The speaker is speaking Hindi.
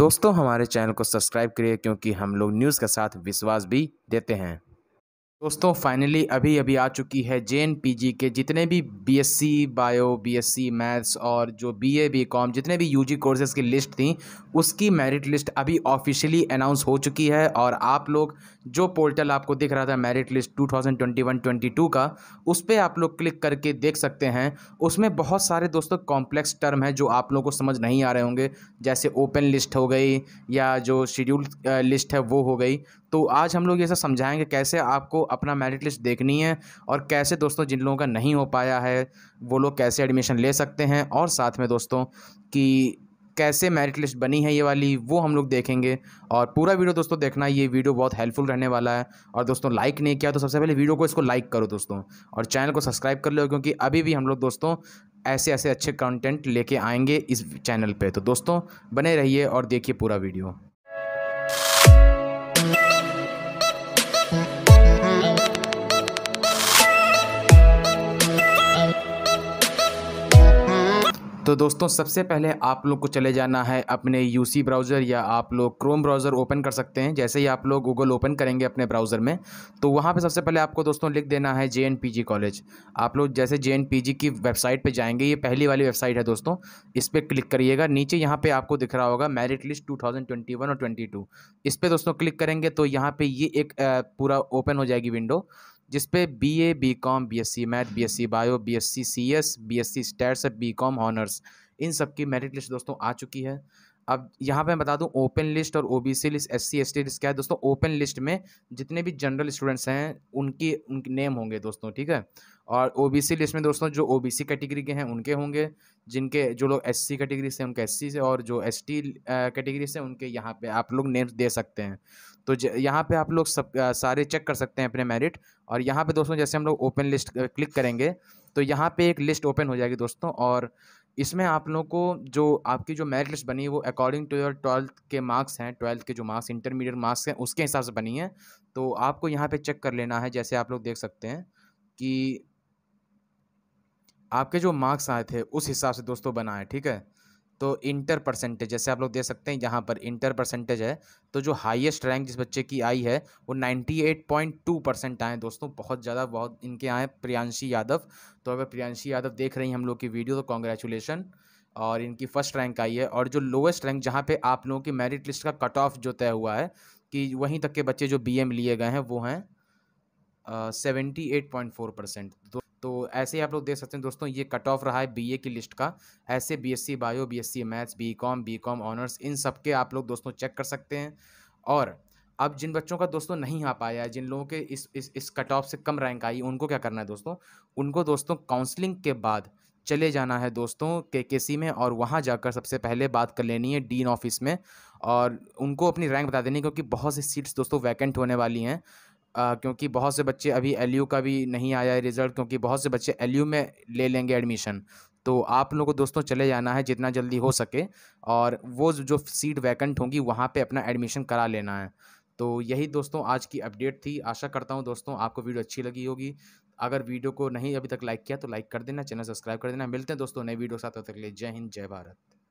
दोस्तों हमारे चैनल को सब्सक्राइब करिए क्योंकि हम लोग न्यूज़ के साथ विश्वास भी देते हैं दोस्तों फाइनली अभी अभी आ चुकी है जे के जितने भी बीएससी बायो बीएससी मैथ्स और जो बीए बीकॉम जितने भी यूजी कोर्सेज़ की लिस्ट थी उसकी मेरिट लिस्ट अभी ऑफिशियली अनाउंस हो चुकी है और आप लोग जो पोर्टल आपको दिख रहा था मेरिट लिस्ट 2021-22 का उस पर आप लोग क्लिक करके देख सकते हैं उसमें बहुत सारे दोस्तों कॉम्प्लेक्स टर्म है जो आप लोग को समझ नहीं आ रहे होंगे जैसे ओपन लिस्ट हो गई या जो शेड्यूल लिस्ट है वो हो गई तो आज हम लोग ये सब समझाएंगे कैसे आपको अपना मेरिट लिस्ट देखनी है और कैसे दोस्तों जिन लोगों का नहीं हो पाया है वो लोग कैसे एडमिशन ले सकते हैं और साथ में दोस्तों कि कैसे मेरिट लिस्ट बनी है ये वाली वो हम लोग देखेंगे और पूरा वीडियो दोस्तों देखना ये वीडियो बहुत हेल्पफुल रहने वाला है और दोस्तों लाइक नहीं किया तो सबसे पहले वीडियो को इसको लाइक करो दोस्तों और चैनल को सब्सक्राइब कर लो क्योंकि अभी भी हम लोग दोस्तों ऐसे ऐसे अच्छे कंटेंट लेके आएंगे इस चैनल पे तो दोस्तों बने रहिए और देखिए पूरा वीडियो तो दोस्तों सबसे पहले आप लोग को चले जाना है अपने यूसी ब्राउज़र या आप लोग क्रोम ब्राउज़र ओपन कर सकते हैं जैसे ही आप लोग गूगल ओपन करेंगे अपने ब्राउज़र में तो वहाँ पे सबसे पहले आपको दोस्तों लिख देना है जे कॉलेज आप लोग जैसे जे की वेबसाइट पर जाएंगे ये पहली वाली वेबसाइट है दोस्तों इस पर क्लिक करिएगा नीचे यहाँ पर आपको दिख रहा होगा मेरिट लिस्ट टू और ट्वेंटी इस पर दोस्तों क्लिक करेंगे तो यहाँ पर ये एक पूरा ओपन हो जाएगी विंडो जिसपे B A B com B S C math B S C bio B S C C S B S C stats B com honours इन सब की मेरिट लिस्ट दोस्तों आ चुकी है अब यहाँ पे मैं बता दूँ ओपन लिस्ट और OBC list S C S T list क्या है दोस्तों ओपन लिस्ट में जितने भी जनरल स्टूडेंट्स हैं उनके उनके नेम होंगे दोस्तों ठीक है और ओबीसी लिस्ट में दोस्तों जो ओबीसी कैटेगरी के हैं उनके होंगे जिनके जो लोग एस सी कैटेगरी से उनके एस सी से और जो एस टी कैटेगरी से उनके यहाँ पे आप लोग नेम्स दे सकते हैं तो यहाँ पे आप लोग सब सारे चेक कर सकते हैं अपने मेरिट और यहाँ पे दोस्तों जैसे हम लोग ओपन लिस्ट क्लिक करेंगे तो यहाँ पे एक लिस्ट ओपन हो जाएगी दोस्तों और इसमें आप लोगों को जो आपकी जो मेरिट लिस्ट बनी है वो अकॉर्डिंग टू योर ट्वेल्थ के मार्क्स हैं ट्वेल्थ के जो मार्क्स इंटरमीडिएट मार्क्स हैं उसके हिसाब से बनी है तो आपको यहाँ पे चेक कर लेना है जैसे आप लोग देख सकते हैं कि आपके जो मार्क्स आए थे उस हिसाब से दोस्तों बना है ठीक है तो इंटर परसेंटेज जैसे आप लोग दे सकते हैं यहाँ पर इंटर परसेंटेज है तो जो हाईएस्ट रैंक जिस बच्चे की आई है वो 98.2 परसेंट आए दोस्तों बहुत ज़्यादा बहुत इनके आए प्रियांशी यादव तो अगर प्रियांशी यादव देख रही हैं हम लोग की वीडियो तो कॉन्ग्रेचुलेसन और इनकी फर्स्ट रैंक आई है और जो लोएस्ट रैंक जहाँ पर आप लोगों की मेरिट लिस्ट का कट ऑफ जो तय हुआ है कि वहीं तक के बच्चे जो बी लिए गए हैं वो हैं seventy eight point four percent तो ऐसे ही आप लोग देख सकते हैं दोस्तों ये कट ऑफ रहा है बीए की लिस्ट का ऐसे BSc bio BSc maths BCom BCom honours इन सब के आप लोग दोस्तों चेक कर सकते हैं और अब जिन बच्चों का दोस्तों नहीं आ पाया है जिन लोगों के इस इस इस कट ऑफ से कम रैंक आई उनको क्या करना है दोस्तों उनको दोस्तों काउंसलिंग के बाद चले जाना है दोस्तों के के सी में और वहाँ जाकर सबसे पहले बात कर लेनी है डीन ऑफिस में और उनको अपनी रैंक बता देनी क्योंकि बहुत सी सीट्स दोस्तों वैकेंट होने वाली हैं आ, क्योंकि बहुत से बच्चे अभी एल का भी नहीं आया है रिज़ल्ट क्योंकि बहुत से बच्चे एल में ले लेंगे एडमिशन तो आप लोगों को दोस्तों चले जाना है जितना जल्दी हो सके और वो जो सीट वैकेंट होंगी वहाँ पे अपना एडमिशन करा लेना है तो यही दोस्तों आज की अपडेट थी आशा करता हूँ दोस्तों आपको वीडियो अच्छी लगी होगी अगर वीडियो को नहीं अभी तक लाइक किया तो लाइक कर देना चैनल सब्सक्राइब कर देना मिलते हैं दोस्तों नए वीडियो साथ तक ले जय हिंद जय भारत